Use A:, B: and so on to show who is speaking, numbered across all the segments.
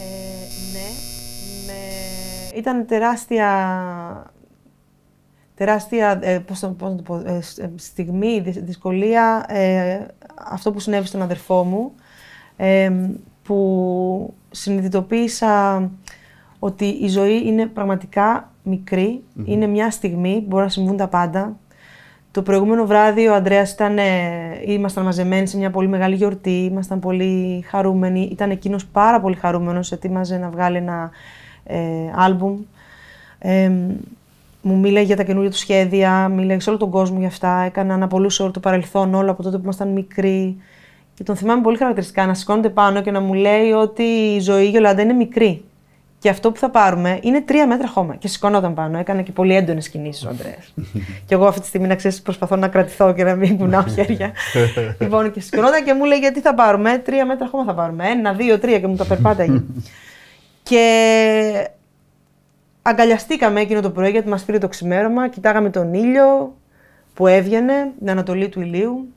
A: Ε, ναι, Ήταν τεράστια, τεράστια πώς το, στιγμή, δυσκολία αυτό που συνέβη στον αδερφό μου, ε, που συνειδητοποίησα ότι η ζωή είναι πραγματικά είναι μια στιγμή, μπορεί να συμβούν τα πάντα, το προηγούμενο βράδυ ο Αντρέα ήταν, ε, ήμασταν μαζεμένοι σε μια πολύ μεγάλη γιορτή, ήμασταν πολύ χαρούμενοι. Ήταν εκείνος πάρα πολύ χαρούμενος, ετοίμαζε να βγάλει ένα ε, άλμπουμ. μου μίλαγε για τα καινούργια του σχέδια, μίλαγε σε όλο τον κόσμο για αυτά. Έκανα πολύ όλο το παρελθόν, όλο από τότε που ήμασταν μικροί. Και τον θυμάμαι πολύ χαρακτηριστικά να σηκώνεται πάνω και να μου λέει ότι η ζωή η Γιολάντα είναι μικρή. Και αυτό που θα πάρουμε είναι τρία μέτρα χώμα. Και σηκωνόταν πάνω. Έκανε και πολύ έντονες κινήσεις ο Αντρέα. και εγώ αυτή τη στιγμή να ξέρεις, προσπαθώ να κρατηθώ και να μην κουνάω ναι. χέρια. λοιπόν, και σηκωνόταν και μου λέει: Γιατί θα πάρουμε, τρία μέτρα χώμα θα πάρουμε. Ένα, δύο, τρία και μου τα περπάταγε. και αγκαλιαστήκαμε εκείνο το πρωί γιατί μας πήρε το ξημέρωμα. Κοιτάγαμε τον ήλιο που έβγαινε, την Ανατολή του ηλίου.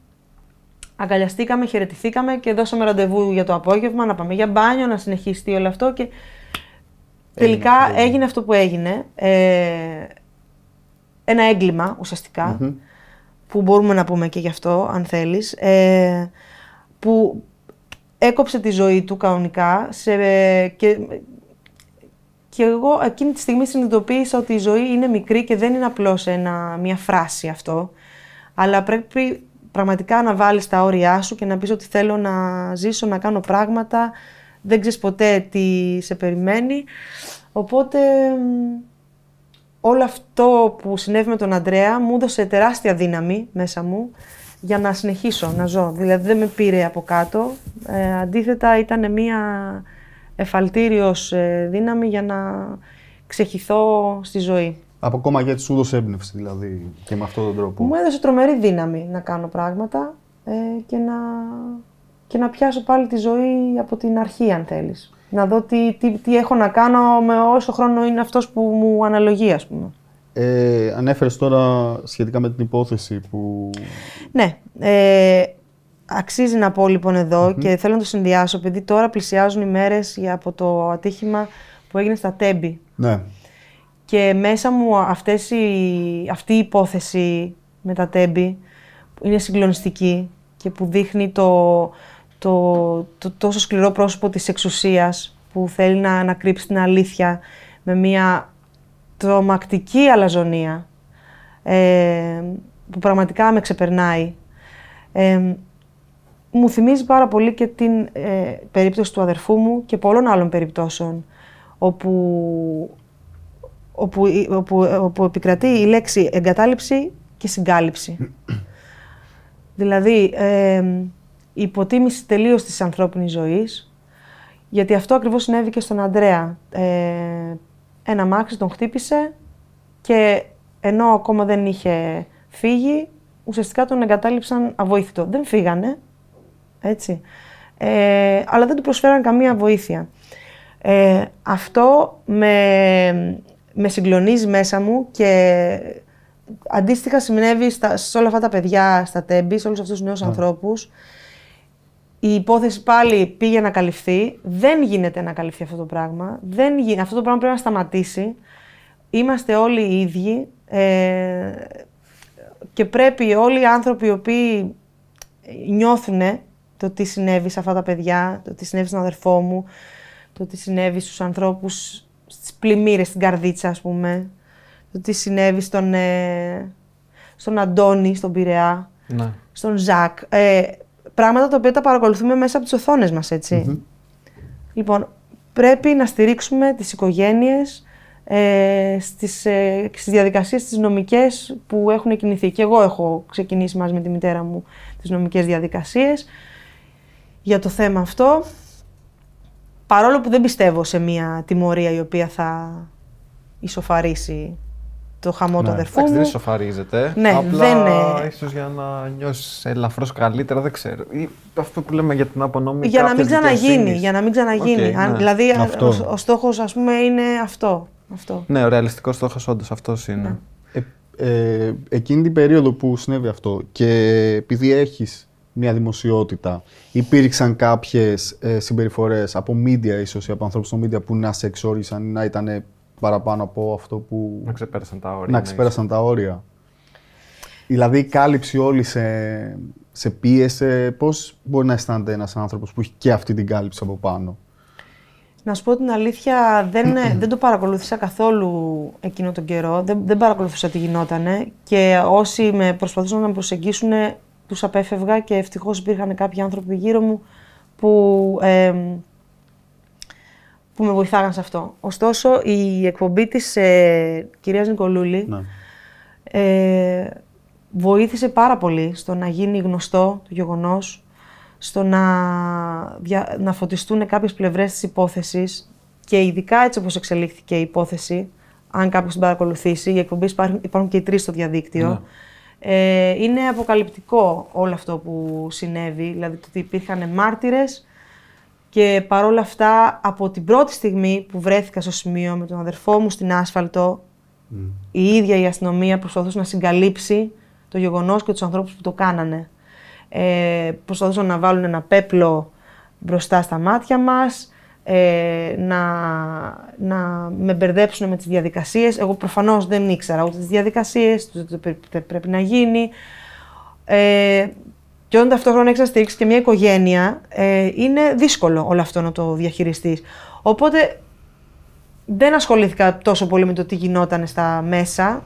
A: Αγκαλιαστήκαμε, χαιρετηθήκαμε και δώσαμε ραντεβού για το απόγευμα να πάμε για μπάνιο, να συνεχιστεί όλο αυτό. Και Τελικά έγινε, αυτό που έγινε. Ε, ένα έγκλημα που μπορούμε να πούμε και γι' αυτό αν θέλεις, ε, που έκοψε τη ζωή του κανονικά σε, ε, και, εγώ εκείνη τη στιγμή συνειδητοποίησα ότι η ζωή είναι μικρή και δεν είναι απλώς μια φράση αυτό, αλλά πρέπει πραγματικά να βάλεις τα όρια σου και να πεις ότι θέλω να ζήσω, να κάνω πράγματα, δεν ξέρεις ποτέ τι σε περιμένει. Οπότε όλο αυτό που συνέβη με τον Αντρέα μου έδωσε τεράστια δύναμη μέσα μου για να συνεχίσω να ζω. Δηλαδή δεν με πήρε από κάτω. Ε, αντίθετα ήταν μια εφαλτήριος ε, δύναμη για να ξεχυθώ στη ζωή.
B: Από κόμμα γιατί σου έδωσε έμπνευση δηλαδή και με αυτόν τον τρόπο. Μου
A: έδωσε τρομερή δύναμη να κάνω πράγματα ε, και να και να πιάσω πάλι τη ζωή από την αρχή, αν θέλεις. Να δω τι, τι, έχω να κάνω με όσο χρόνο είναι αυτός που μου αναλογεί, ας
B: πούμε. Ε, ανέφερες τώρα σχετικά με την υπόθεση που...
A: Ναι. Ε, αξίζει να πω λοιπόν και θέλω να το συνδυάσω, επειδή τώρα πλησιάζουν οι μέρες από το ατύχημα που έγινε στα Τέμπη. Ναι. Και μέσα μου αυτές οι, αυτή η υπόθεση με τα Τέμπη είναι συγκλονιστική και που δείχνει το, το, το τόσο σκληρό πρόσωπο της εξουσίας που θέλει να, ανακρύψει την αλήθεια με μια τρομακτική αλαζονία ε, που πραγματικά με ξεπερνάει. Ε, μου θυμίζει πάρα πολύ και την ε, περίπτωση του αδερφού μου και πολλών άλλων περιπτώσεων όπου, όπου, όπου, όπου επικρατεί η λέξη εγκατάλειψη και συγκάλυψη. δηλαδή, ε, υποτίμηση τελείως της ανθρώπινης ζωής. Γιατί αυτό ακριβώς συνέβη και στον Αντρέα. Ε, ένα μάξι τον χτύπησε και ενώ ακόμα δεν είχε φύγει, ουσιαστικά τον εγκατάλειψαν αβοήθητο. Δεν φύγανε, έτσι. Ε, αλλά δεν του προσφέραν καμία βοήθεια. Ε, αυτό με, με συγκλονίζει μέσα μου και αντίστοιχα συνέβη στα, σε όλα αυτά τα παιδιά στα τέμπη, σε όλους αυτούς τους νέους ανθρώπους η υπόθεση πάλι πήγε να καλυφθεί. Δεν γίνεται να καλυφθεί αυτό το πράγμα. Δεν γι... Αυτό το πράγμα πρέπει να σταματήσει. Είμαστε όλοι οι ίδιοι. Ε... Και πρέπει όλοι οι άνθρωποι οι οποίοι νιώθουν το τι συνέβη σε αυτά τα παιδιά, το τι συνέβη στον αδερφό μου, το τι συνέβη στους ανθρώπους, στις πλημμύρες, στην καρδίτσα ας πούμε, το τι συνέβη στον, ε, στον Αντώνη, στον Πειραιά, ναι. στον Ζακ. Ε πράγματα τα οποία τα παρακολουθούμε μέσα από τις οθόνες μας, ετσι Λοιπόν, πρέπει να στηρίξουμε τις οικογένειες ε, στις, ε, στις διαδικασίες τις νομικές που έχουν κινηθεί. Και εγώ έχω ξεκινήσει μαζί με τη μητέρα μου τις νομικές διαδικασίες για το θέμα αυτό. Παρόλο που δεν πιστεύω σε μια τιμωρία η οποία θα ισοφαρίσει το χαμό ναι. του αδερφού μου. Δεν
C: σοφαρίζεται. Ναι, Απλά, δεν είναι. ίσως για να νιώσεις ελαφρώς καλύτερα, δεν ξέρω. Ή, αυτό που λέμε για την απονομή Για να μην ξαναγίνει.
A: Για να μην ξαναγίνει. Δηλαδή, ο, ο στόχος, ας πούμε, είναι αυτό. αυτό. Ναι, ο
B: ρεαλιστικός στόχος όντως αυτός είναι. Ναι. Ε, ε, εκείνη την περίοδο που συνέβη αυτό και επειδή έχεις μια δημοσιότητα. Υπήρξαν κάποιες συμπεριφορές από media, ίσως ή από ανθρώπους στο μίντια που να σε εξόρισαν ή να ήταν παραπάνω από αυτό που. Να ξεπέρασαν τα όρια. Να ξεπέρασαν τα όρια. Δηλαδή, η κάλυψη όλη σε, σε πίεσε. Πώς μπορεί να αισθάνεται ένας άνθρωπος που έχει και αυτή την κάλυψη από πάνω.
A: Να σου πω την αλήθεια, δεν, δεν το παρακολούθησα καθόλου εκείνο τον καιρό. Δεν, δεν παρακολουθούσα τι γινότανε και όσοι με προσπαθούσαν να προσεγγίσουν, τους απέφευγα και ευτυχώς υπήρχαν κάποιοι άνθρωποι γύρω μου που ε, που με βοηθάγαν σε αυτό. Ωστόσο, η εκπομπή της ε, κυρίας Νικολούλη ναι. ε, βοήθησε πάρα πολύ στο να γίνει γνωστό το γεγονός, στο να, να φωτιστούν κάποιες πλευρές της υπόθεσης και ειδικά έτσι όπως εξελίχθηκε η υπόθεση, αν κάποιος την παρακολουθήσει, οι εκπομπές υπάρχουν, και οι τρεις στο διαδίκτυο, ναι. ε, είναι αποκαλυπτικό όλο αυτό που συνέβη, δηλαδή το ότι υπήρχαν μάρτυρες, και παρόλα αυτά, από την πρώτη στιγμή που βρέθηκα στο σημείο με τον αδερφό μου στην άσφαλτο, mm. η ίδια η αστυνομία προσπαθούσε να συγκαλύψει το γεγονός και τους ανθρώπους που το κάνανε. Ε, προσπαθούσαν να βάλουν ένα πέπλο μπροστά στα μάτια μας ε, να, με μπερδέψουν με τις διαδικασίες. Εγώ προφανώς δεν ήξερα ούτε τις διαδικασίες, τι πρέπει να γίνει. Ε, και όταν ταυτόχρονα έχεις να και μια οικογένεια, ε, είναι δύσκολο όλο αυτό να το διαχειριστείς. Οπότε δεν ασχολήθηκα τόσο πολύ με το τι γινόταν στα μέσα.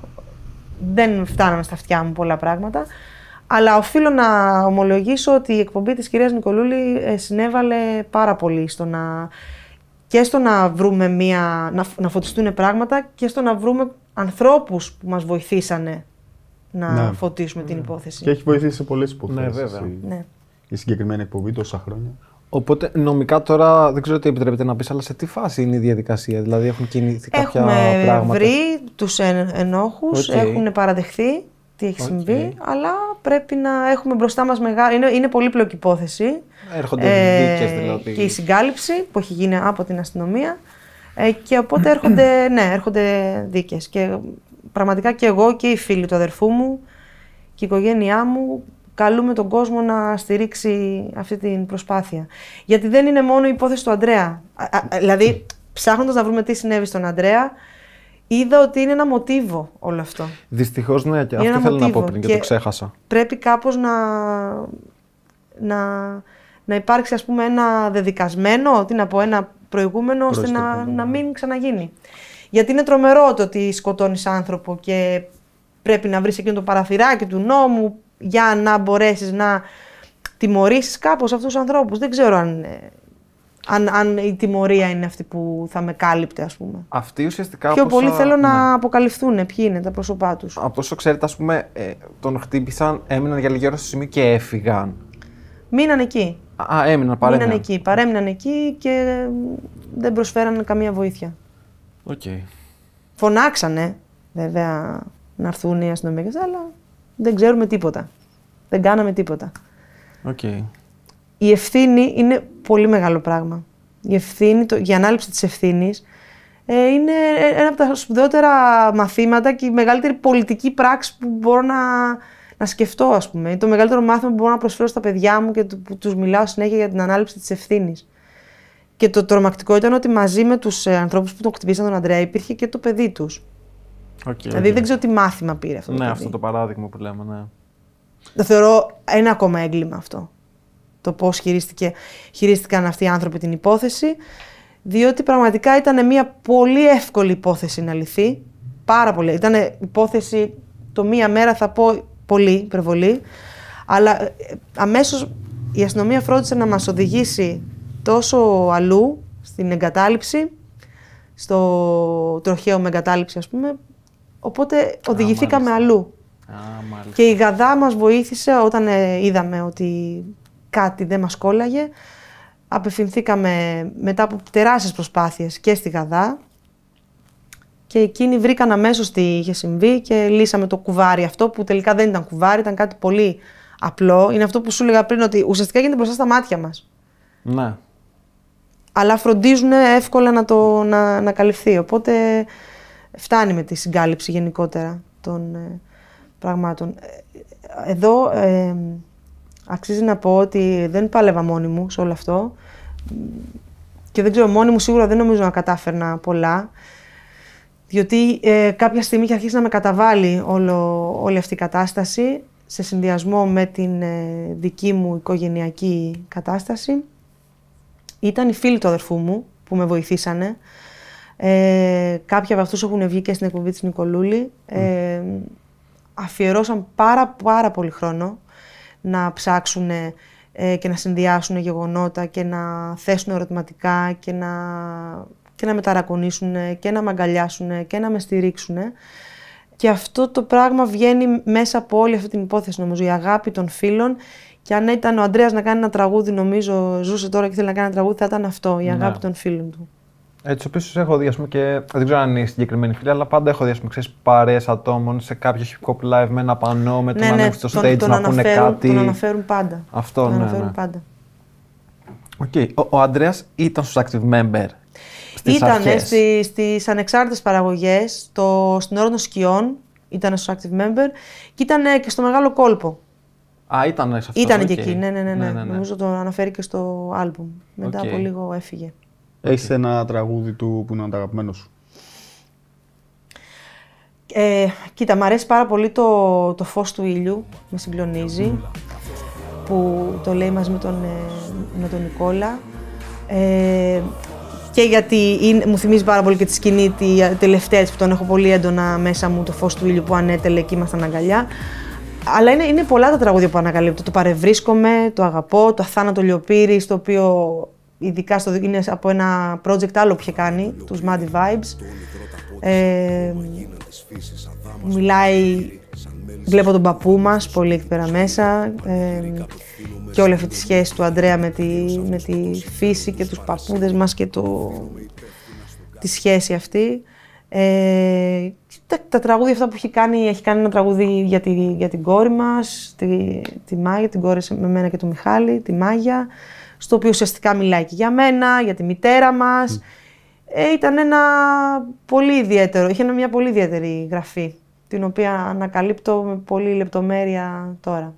A: Δεν φτάναμε στα αυτιά μου πολλά πράγματα. Αλλά οφείλω να ομολογήσω ότι η εκπομπή της κυρίας Νικολούλη ε, συνέβαλε πάρα πολύ στο να... και στο να βρούμε μία... να φωτιστούν πράγματα και στο να βρούμε ανθρώπους που μας βοηθήσανε να, ναι. φωτίσουμε την υπόθεση. Και έχει
B: βοηθήσει σε πολλές υποθέσει. Ναι, βέβαια. Η... Ναι. η συγκεκριμένη εκπομπή τόσα χρόνια.
C: Οπότε νομικά τώρα δεν ξέρω τι επιτρέπεται να πεις, αλλά σε τι φάση είναι η διαδικασία, Δηλαδή έχουν κινηθεί κάποια Έχουμε πράγματα. Έχουν βρει
A: τους εν, ενόχους, okay. έχουν παραδεχθεί τι έχει συμβεί, αλλά πρέπει να έχουμε μπροστά μας μεγάλη. Είναι, είναι πολύπλοκη υπόθεση. Έρχονται ε, δίκες, δηλαδή. Και η συγκάλυψη που έχει γίνει από την αστυνομία. Ε, και οπότε έρχονται, ναι, έρχονται δίκες και πραγματικά και εγώ και οι φίλοι του αδερφού μου και η οικογένειά μου καλούμε τον κόσμο να στηρίξει αυτή την προσπάθεια. Γιατί δεν είναι μόνο η υπόθεση του Αντρέα. δηλαδή, ψάχνοντας να βρούμε τι συνέβη στον Αντρέα, είδα ότι είναι ένα μοτίβο όλο αυτό.
C: Δυστυχώς, ναι, και αυτό θέλω να πω πριν και, το ξέχασα.
A: Πρέπει κάπως να, να, να υπάρξει, ας πούμε, ένα δεδικασμένο, τι να πω, ένα προηγούμενο, ώστε να, ναι. να μην ξαναγίνει. Γιατί είναι τρομερό το ότι σκοτώνεις άνθρωπο και πρέπει να βρεις εκείνο το παραθυράκι του νόμου για να μπορέσεις να τιμωρήσεις κάπως αυτούς τους ανθρώπους. Δεν ξέρω αν, ε, αν, αν η τιμωρία είναι αυτή που θα με κάλυπτε, ας πούμε.
C: Αυτοί ουσιαστικά. Πιο πολύ θα... θέλω να
A: ναι. αποκαλυφθούν ποιοι είναι τα πρόσωπά τους. Από
C: όσο ξέρετε, ας πούμε, ε, τον χτύπησαν, έμειναν για λίγη ώρα στο σημείο και έφυγαν.
A: Μείναν εκεί.
C: Α, έμειναν, παρέμειναν. Μείναν
A: εκεί, παρέμειναν εκεί και δεν προσφέραν καμία βοήθεια. Okay. Φωνάξανε βέβαια να έρθουν οι αστυνομικέ, αλλά δεν ξέρουμε τίποτα. Δεν κάναμε τίποτα. Okay. Η ευθύνη είναι πολύ μεγάλο πράγμα. Η ευθύνη, το, η ανάληψη της ευθύνης ε, είναι ένα από τα σπουδαιότερα μαθήματα και η μεγαλύτερη πολιτική πράξη που μπορώ να, να σκεφτώ, ας πούμε. το μεγαλύτερο μάθημα που μπορώ να προσφέρω στα παιδιά μου και που τους μιλάω συνέχεια για την ανάληψη της ευθύνης. Και το τρομακτικό ήταν ότι μαζί με τους ε, ανθρώπους που τον χτυπήσαν τον Αντρέα υπήρχε και το παιδί τους.
C: Okay, δηλαδή okay. δεν ξέρω τι μάθημα πήρε αυτό. Ναι, το παιδί. αυτό το παράδειγμα που λέμε, ναι. Το
A: θεωρώ ένα ακόμα έγκλημα αυτό. Το πώς χειρίστηκαν αυτοί οι άνθρωποι την υπόθεση. Διότι πραγματικά ήταν μια πολύ εύκολη υπόθεση να λυθεί. Πάρα πολύ. Ήταν υπόθεση το μία μέρα θα πω πολύ υπερβολή. Αλλά ε, αμέσως η αστυνομία φρόντισε να μας οδηγήσει τόσο αλλού, στην εγκατάλειψη, στο τροχαίο με εγκατάλειψη ας πούμε, οπότε οδηγηθήκαμε Α, αλλού. και η Γαδά μας βοήθησε όταν ε, είδαμε ότι κάτι δεν μας κόλλαγε. Απευθυνθήκαμε μετά από τεράστιες προσπάθειες και στη Γαδά και εκείνοι βρήκαν αμέσως τι είχε συμβεί και λύσαμε το κουβάρι αυτό που τελικά δεν ήταν κουβάρι, ήταν κάτι πολύ απλό. Είναι αυτό που σου έλεγα πριν ότι ουσιαστικά γίνεται μπροστά στα μάτια μας. Ναι αλλά φροντίζουν εύκολα να, το, να, να καλυφθεί. Οπότε φτάνει με τη συγκάλυψη γενικότερα των ε, πραγμάτων. Ε, εδώ ε, αξίζει να πω ότι δεν πάλευα μόνη μου σε όλο αυτό και δεν ξέρω, μόνη μου σίγουρα δεν νομίζω να κατάφερνα πολλά διότι κάποια στιγμή είχε αρχίσει να με καταβάλει όλο, όλη αυτή η κατάσταση σε συνδυασμό με την δική μου οικογενειακή κατάσταση ήταν οι φίλοι του αδερφού μου που με βοηθήσανε. Ε, κάποιοι από αυτούς έχουν βγει και στην εκπομπή της Νικολούλη. Ε, αφιερώσαν πάρα, πάρα πολύ χρόνο να ψάξουν ε, και να συνδυάσουν γεγονότα και να θέσουν ερωτηματικά και να, και να μεταρακονίσουν και να με αγκαλιάσουν και να με στηρίξουν. Και αυτό το πράγμα βγαίνει μέσα από όλη αυτή την υπόθεση, νομίζω, η αγάπη των φίλων και αν ήταν ο Αντρέα να κάνει ένα τραγούδι, νομίζω ζούσε τώρα και θέλει να κάνει ένα τραγούδι, θα ήταν αυτό, η ναι. αγάπη ναι. των φίλων του.
C: Έτσι ο έχω δει, πούμε, και δεν ξέρω αν είναι συγκεκριμένη φίλη, αλλά πάντα έχω δει, ας πούμε, ατόμων σε κάποιο hip hop live με ένα πανό, με το ναι, ναι, στο stage τον να πούνε κάτι. Τον αναφέρουν πάντα. Αυτό, τον ναι, αναφέρουν ναι. πάντα. Okay. Ο, ο ήταν στους active member Ήταν στις
A: στις ανεξάρτητες παραγωγές, στην ώρα των σκιών, ήταν στους active member και ήταν και στο μεγάλο κόλπο.
B: Α, ήταν σε αυτό. Ήταν και εκεί, ναι ναι, ναι ναι, ναι, ναι, ναι.
A: Νομίζω το αναφέρει και στο άλμπουμ. Μετά από λίγο έφυγε.
B: Έχεις ένα τραγούδι του που είναι ανταγαπημένο σου.
A: Ε, κοίτα, μου αρέσει πάρα πολύ το, το φως του ήλιου, με συγκλονίζει, που το λέει μαζί με τον, ε, με τον Νικόλα. Ε, και γιατί μου θυμίζει πάρα πολύ και τη σκηνή τη ε, τελευταία που τον έχω πολύ έντονα μέσα μου, το φως του ήλιου που ανέτελε και ήμασταν αγκαλιά. Αλλά είναι, είναι πολλά τα τραγούδια που ανακαλύπτω. Το παρευρίσκομαι, το αγαπώ, το Αθάνατο Λιοπύρι, το οποίο ειδικά στο, είναι από ένα project άλλο που είχε κάνει, τους Muddy Vibes. Ε, μιλάει, βλέπω τον παππού μας, πολύ εκεί πέρα μέσα ε, και όλη αυτή τη σχέση του Αντρέα με τη, με τη φύση και τους παππούδες μας και το, τη σχέση αυτή. Ε, τα, τραγούδια αυτά που έχει κάνει, έχει κάνει ένα τραγούδι για, τη, για την κόρη μας, τη, τη Μάγια, την κόρη με μένα και του Μιχάλη, τη Μάγια, στο οποίο ουσιαστικά μιλάει και για μένα, για τη μητέρα μας. Ε, ήταν ένα πολύ ιδιαίτερο, είχε μια πολύ ιδιαίτερη γραφή, την οποία ανακαλύπτω με πολύ λεπτομέρεια τώρα.